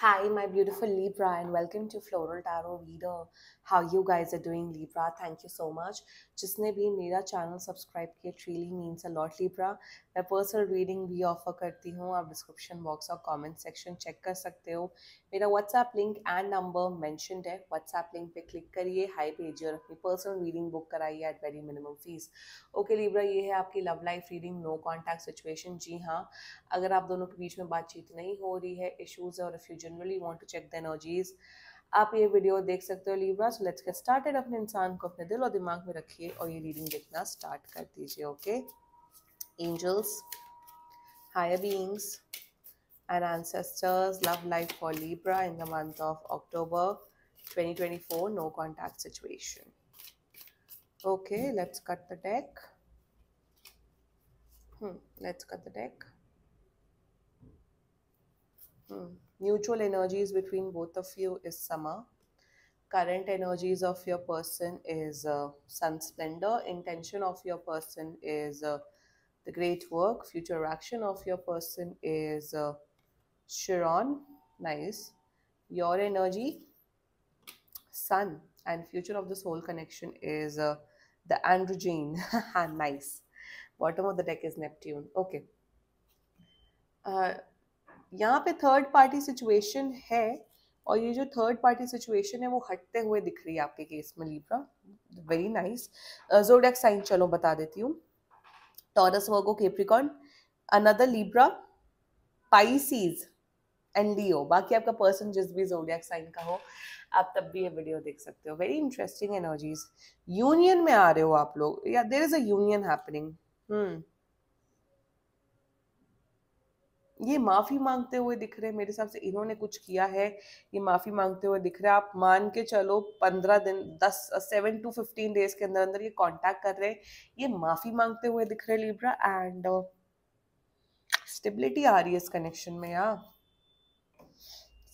Hi, my beautiful Libra, and welcome to Floral Tarot Reader. How you guys are doing, Libra? Thank you so much. Just भी मेरा channel channel subscribe. It really means a lot, Libra. मैं personal reading भी offer करती हूँ आप description box और comment section check कर सकते हो मेरा WhatsApp link and number mentioned है व्हाट्सएप लिंक पे क्लिक करिए हाई पेज और अपनी पर्सनल रीडिंग बुक कराइए at very minimum fees okay Libra ये है आपकी love life reading no contact situation जी हाँ अगर आप दोनों के बीच में बातचीत नहीं हो रही है इशूज़ और if you generally want to check the energies आप ये वीडियो देख सकते हो Libra so let's get started अपने इंसान को अपने दिल और दिमाग में रखिए और ये रीडिंग देखना स्टार्ट कर दीजिए okay okay? angels, higher beings, and ancestors. Love life for Libra in the month of October 2024. No contact situation. Okay, let's cut the deck. Hmm, let's cut the deck. Hmm. energies between both of you is summer. Current energies of your person is uh, sun splendor. Intention of your person is uh, the great work future action of your person is uh, chiron nice your energy sun and future of the soul connection is uh, the androgen nice bottom of the deck is neptune okay uh, यहाँ पे third party situation है और ये जो third party situation है वो हटते हुए दिख रही है आपके केस में Libra very nice zodiac sign चलो बता देती हूँ Taurus, Virgo, Capricorn, another Libra, Pisces, and leo बाकी आपका person जिस भी zodiac sign का हो आप तब भी ये वीडियो देख सकते हो वेरी इंटरेस्टिंग एनर्जीज यूनियन में आ रहे हो आप लोग या there is a union happening hmm ये माफ़ी मांगते हुए दिख रहे मेरे हिसाब से इन्होंने कुछ किया है ये माफ़ी मांगते हुए दिख रहे आप मान के चलो पंद्रह दिन दस सेवन टू फिफ्टीन डेज के अंदर अंदर ये कांटेक्ट कर रहे हैं ये माफ़ी मांगते हुए दिख रहे लिब्रा एंड स्टेबिलिटी आ रही है इस कनेक्शन में यार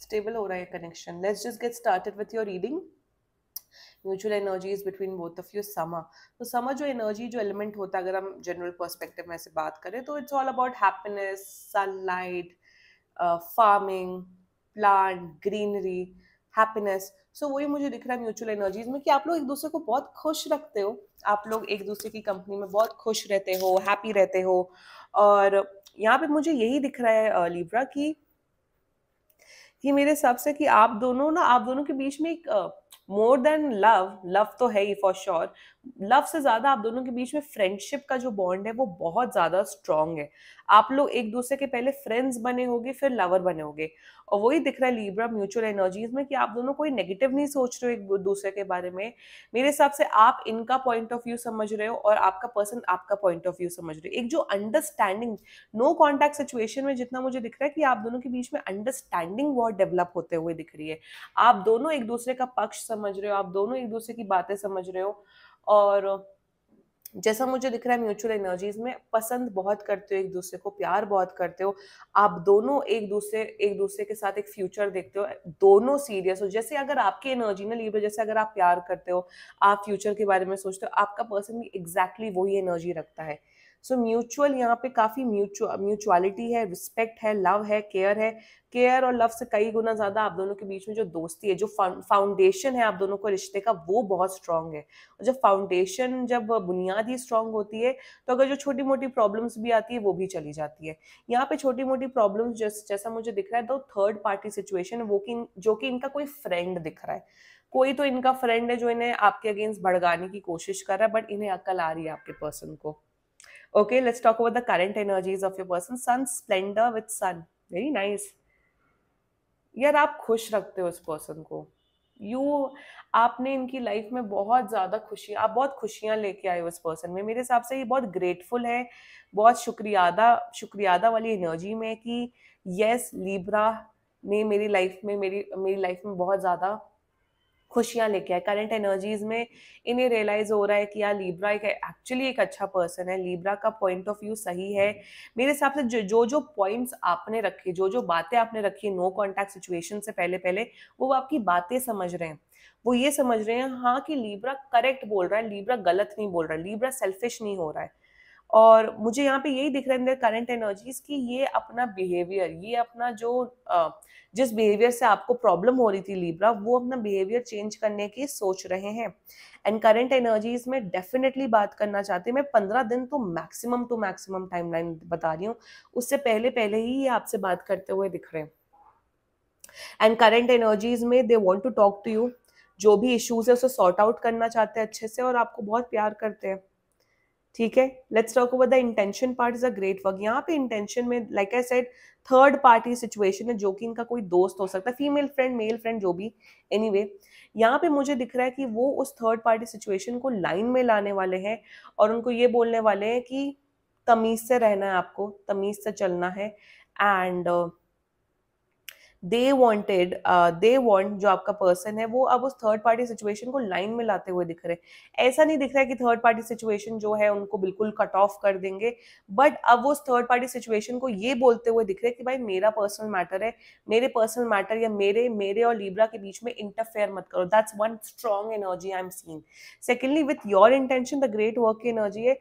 स्टेबल हो रहा है connection let's just get started with your reading mutual energy is between both of you summer तो समर जो एनर्जी जो एलिमेंट होता है अगर हम जनरल पर्सपेक्टिव में से बात करें तो it's all about happiness sunlight farming plant greenery happiness so वही मुझे दिख रहा है म्यूचुअल एनर्जीज में कि आप लोग एक दूसरे को बहुत खुश रखते हो आप लोग एक दूसरे की कंपनी में बहुत खुश रहते हो हैप्पी रहते हो और यहाँ पे मुझे यही दिख रहा है लिब्रा uh, की कि मेरे हिसाब से कि आप दोनों ना आप दोनों के बीच में एक uh, more than love love तो है ही फॉर श्योर लव से ज़्यादा आप दोनों के बीच में फ्रेंडशिप का जो बॉन्ड है वो बहुत ज़्यादा स्ट्रांग है आप लोग एक दूसरे के पहले फ्रेंड्स बने होगे फिर लवर बने होगे और वही दिख रहा है लीब्रा म्यूचुअल एनर्जीज में कि आप दोनों कोई नेगेटिव नहीं सोच रहे हो एक दूसरे के बारे में मेरे हिसाब से आप इनका पॉइंट ऑफ व्यू समझ रहे हो और आपका पर्सन आपका पॉइंट ऑफ व्यू समझ रहे हो एक जो अंडरस्टैंडिंग नो कॉन्टैक्ट सिचुएशन में जितना मुझे दिख रहा है कि आप दोनों के बीच में अंडरस्टैंडिंग बहुत डेवलप होते हुए दिख रही है आप दोनों एक दूसरे का पक्ष समझ रहे हो आप दोनों एक दूसरे की बातें समझ रहे हो और जैसा मुझे दिख रहा है म्यूचुअल एनर्जीज में पसंद बहुत करते हो एक दूसरे को प्यार बहुत करते हो आप दोनों एक दूसरे एक दूसरे के साथ एक फ्यूचर देखते हो दोनों सीरियस हो जैसे अगर आपकी एनर्जी ना लीबर जैसे अगर आप प्यार करते हो आप फ्यूचर के बारे में सोचते हो आपका पर्सन भी एग्जैक्टली exactly वही एनर्जी रखता है सो म्यूचुअल यहाँ पे काफ़ी म्यूचुअल म्यूचुअलिटी है रिस्पेक्ट है लव है केयर है केयर और लव से कई गुना ज़्यादा आप दोनों के बीच में जो दोस्ती है जो फाउंडेशन है आप दोनों को रिश्ते का वो बहुत स्ट्रांग है और जब फाउंडेशन जब बुनियाद ही स्ट्रांग होती है तो अगर जो छोटी मोटी प्रॉब्लम्स भी आती है वो भी चली जाती है यहाँ पे छोटी मोटी प्रॉब्लम जैसा मुझे दिख रहा है तो थर्ड पार्टी सिचुएशन वो कि जो कि इनका कोई फ्रेंड दिख रहा है कोई तो इनका फ्रेंड है जो इन्हें आपके अगेंस्ट भड़काने की कोशिश कर रहा है बट इन्हें अकल आ रही है आपके पर्सन को Okay, let's talk about the current energies of your person. Sun splendor with sun. Very nice. यार आप खुश रखते हो उस पर्सन को यू आपने इनकी लाइफ में बहुत ज़्यादा खुशी आप बहुत खुशियाँ लेके आए उस पर्सन में मेरे हिसाब से ये बहुत ग्रेटफुल है बहुत शुक्रियादा शुक्रियादा वाली एनर्जी में कि यस लीब्रा ने मेरी लाइफ में मेरी मेरी लाइफ में बहुत ज़्यादा खुशियां लेके आए करंट एनर्जीज में इन्हें रियलाइज हो रहा है कि यार लीब्रा एक एक्चुअली एक अच्छा पर्सन है लीब्रा का पॉइंट ऑफ व्यू सही है मेरे हिसाब से जो जो जो पॉइंट्स आपने रखे जो जो बातें आपने रखी नो कॉन्टैक्ट सिचुएशन से पहले पहले वो आपकी बातें समझ रहे हैं वो ये समझ रहे हैं हाँ कि लीब्रा करेक्ट बोल रहा है लीब्रा गलत नहीं बोल रहा है लीब्रा सेल्फिश नहीं हो रहा है और मुझे यहाँ पे यही दिख रहा है इन करंट एनर्जीज कि ये अपना बिहेवियर ये अपना जो जिस बिहेवियर से आपको प्रॉब्लम हो रही थी लीब्रा वो अपना बिहेवियर चेंज करने की सोच रहे हैं एंड करंट एनर्जीज में डेफिनेटली बात करना चाहते हैं मैं पंद्रह दिन तो मैक्सिमम टू मैक्सिमम टाइम बता रही हूँ उससे पहले पहले ही ये आपसे बात करते हुए दिख रहे हैं एंड करंट एनर्जीज में they want to talk to you जो भी इश्यूज है उसे सॉर्ट आउट करना चाहते हैं अच्छे से और आपको बहुत प्यार करते हैं ठीक है let's talk about the intention part is a great work यहाँ पे इंटेंशन में like I said third party situation है जो कि इनका कोई दोस्त हो सकता है फीमेल फ्रेंड मेल फ्रेंड जो भी एनी वे यहाँ पे मुझे दिख रहा है कि वो उस थर्ड पार्टी सिचुएशन को लाइन में लाने वाले हैं और उनको ये बोलने वाले हैं कि तमीज़ से रहना है आपको तमीज़ से चलना है and uh, they wanted they want जो आपका पर्सन है वो अब उस थर्ड पार्टी सिचुएशन को लाइन में लाते हुए दिख रहे हैं ऐसा नहीं दिख रहा है कि थर्ड पार्टी सिचुएशन जो है उनको बिल्कुल कट ऑफ कर देंगे बट अब उस थर्ड पार्टी सिचुएशन को ये बोलते हुए दिख रहे हैं कि भाई मेरा पर्सनल मैटर है मेरे पर्सनल मैटर या मेरे मेरे और लिब्रा के बीच में इंटरफेयर मत करो that's one strong energy I am seen secondly with your intention the great work की एनर्जी है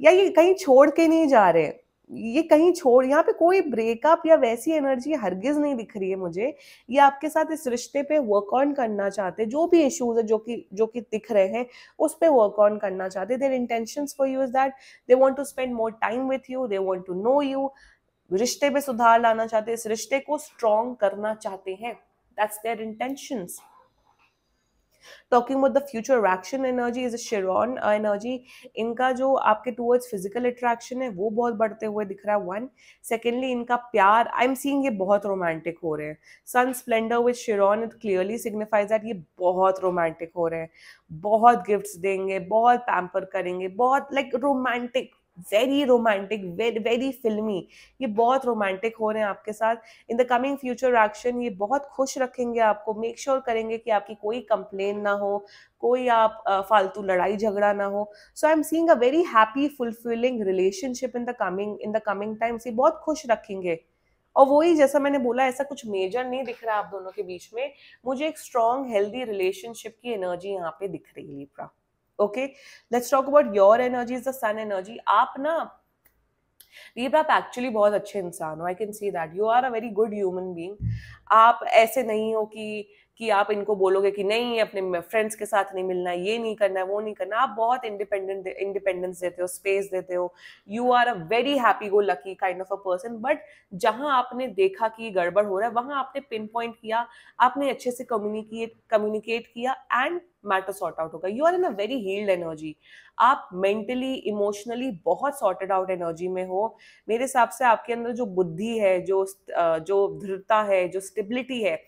या ये कहीं छोड़ के नहीं जा रहे हैं ये कहीं छोड़ यहाँ पे कोई ब्रेकअप या वैसी एनर्जी हरगिज नहीं दिख रही है मुझे ये आपके साथ इस रिश्ते पे वर्क ऑन करना चाहते जो भी इश्यूज है जो कि जो कि दिख रहे हैं उस पर वर्क ऑन करना चाहते their intention for you is that they want to spend more time with you they want to know you रिश्ते में सुधार लाना चाहते इस रिश्ते को स्ट्रॉन्ग करना चाहते हैं that's their intentions talking about the future attraction energy is Sharon energy इनका जो आपके टूवर्ड्स फिजिकल अट्रैक्शन है वो बहुत बढ़ते हुए दिख रहा है वन सेकेंडली इनका प्यार आई एम सींग ये बहुत रोमांटिक हो रहे हैं sun splendour with Sharon it clearly signifies that ये बहुत रोमांटिक हो रहे हैं बहुत गिफ्ट्स देंगे बहुत पैम्पर करेंगे बहुत like like, romantic very romantic very filmi ये बहुत रोमांटिक हो रहे हैं आपके साथ in the coming future action ये बहुत खुश रखेंगे आपको मेक श्योर sure करेंगे कि आपकी कोई कंप्लेन ना हो कोई आप फालतू लड़ाई झगड़ा ना हो so I am seeing a very happy fulfilling relationship in the coming in the coming times ये बहुत खुश रखेंगे और वही जैसा मैंने बोला ऐसा कुछ मेजर नहीं दिख रहा आप दोनों के बीच में मुझे एक स्ट्रॉन्ग हेल्दी रिलेशनशिप की एनर्जी यहाँ पे दिख रही है Libra okay let's talk about your energy is the sun energy आप ना दीप आप एक्चुअली बहुत अच्छे इंसान हो I can see that you are a very good human being आप ऐसे नहीं हो कि कि आप इनको बोलोगे कि नहीं अपने फ्रेंड्स के साथ नहीं मिलना ये नहीं करना है वो नहीं करना आप बहुत इंडिपेंडेंट इंडिपेंडेंस देते हो स्पेस देते हो you are a very happy go lucky kind of a person but जहां आपने देखा कि गड़बड़ हो रहा है वहां आपने पिन पॉइंट किया आपने अच्छे से कम्युनिकेट कम्युनिकेट किया एंड मैटर सॉर्ट आउट होगा you are in a very healed energy आप मेंटली इमोशनली बहुत सॉर्टेड आउट एनर्जी में हो मेरे हिसाब से आपके अंदर जो बुद्धि है जो जो दृढ़ता है जो स्टेबिलिटी है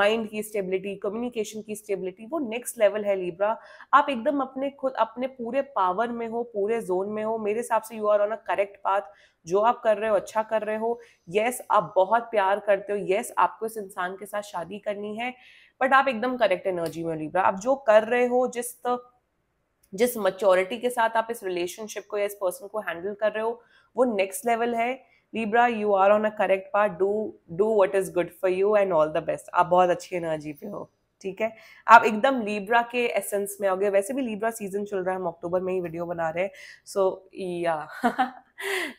माइंड की स्टेबिलिटी कम्युनिकेशन की स्टेबिलिटी वो नेक्स्ट लेवल है लीब्रा आप एकदम अपने खुद अपने पूरे पावर में हो पूरे जोन में हो मेरे हिसाब से you are on a correct path जो आप कर रहे हो अच्छा कर रहे हो यस आप बहुत प्यार करते हो यस आपको इस इंसान के साथ शादी करनी है बट आप एकदम करेक्ट एनर्जी में लीब्रा आप जो कर रहे हो जिस जिस मच्योरिटी के साथ आप इस रिलेशनशिप को या इस पर्सन को हैंडल कर रहे हो वो नेक्स्ट लेवल है Libra you are on a correct path do do what is good for you and all the best आप बहुत अच्छी एनर्जी पे हो ठीक है आप एकदम लीब्रा के एसेंस में आओगे वैसे भी लीब्रा सीजन चल रहा है हम अक्टूबर में ही वीडियो बना रहे हैं सो या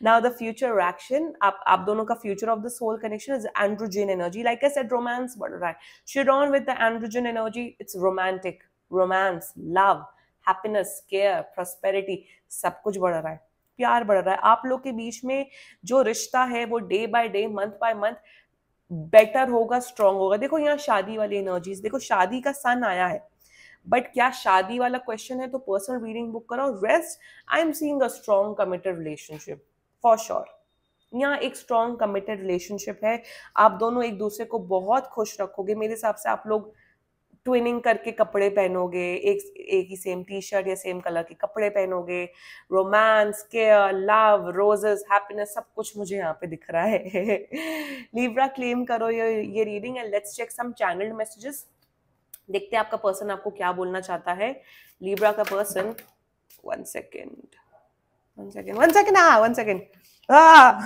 now the future reaction aap, aap dono ka future of this whole connection is androgen energy like i said romance but right chiron with the androgen energy it's romantic romance love happiness care prosperity सब कुछ बढ़ रहा है प्यार बढ़ रहा है आप लोग के बीच में जो रिश्ता है वो day by day month by month better होगा स्ट्रांग होगा देखो यहाँ शादी वाली एनर्जीज देखो शादी का सन आया है बट क्या शादी वाला क्वेश्चन है तो पर्सनल रीडिंग बुक करो rest I am seeing a strong committed relationship for sure यहाँ एक स्ट्रॉन्ग कमिटेड रिलेशनशिप है आप दोनों एक दूसरे को बहुत खुश रखोगे मेरे हिसाब से आप लोग ट्विनिंग करके कपड़े पहनोगे एक एक ही सेम टी शर्ट या सेम कलर के कपड़े पहनोगे romance care love roses happiness सब कुछ मुझे यहाँ पे दिख रहा है लीवरा क्लेम करो ये ये reading and let's check some channelled messages देखते हैं आपका पर्सन आपको क्या बोलना चाहता है लीब्रा का person one second one second one second हाँ वन सेकेंड हाँ,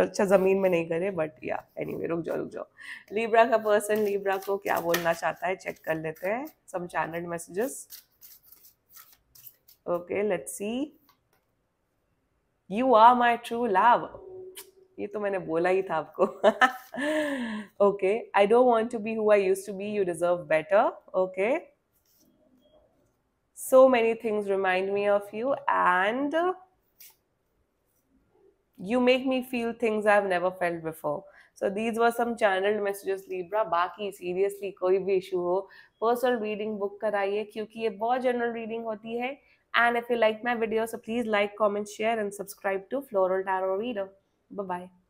अच्छा जमीन में नहीं करे बट या एनीवे रुक जाओ रुक जाओ लिब्रा का पर्सन लीब्रा को क्या बोलना चाहता है चेक कर लेते हैं some channel messages okay let's see you are my true love ये तो मैंने बोला ही था आपको okay I don't want to be who I used to be you deserve better okay so many things remind me of you and you make me feel things I have never felt before so these were some channelled messages Libra बाकी seriously कोई भी issue हो personal reading book कराइए क्योंकि ये बहुत general reading होती है and if you like my video so please like comment share and subscribe to floral tarot reader Bye bye.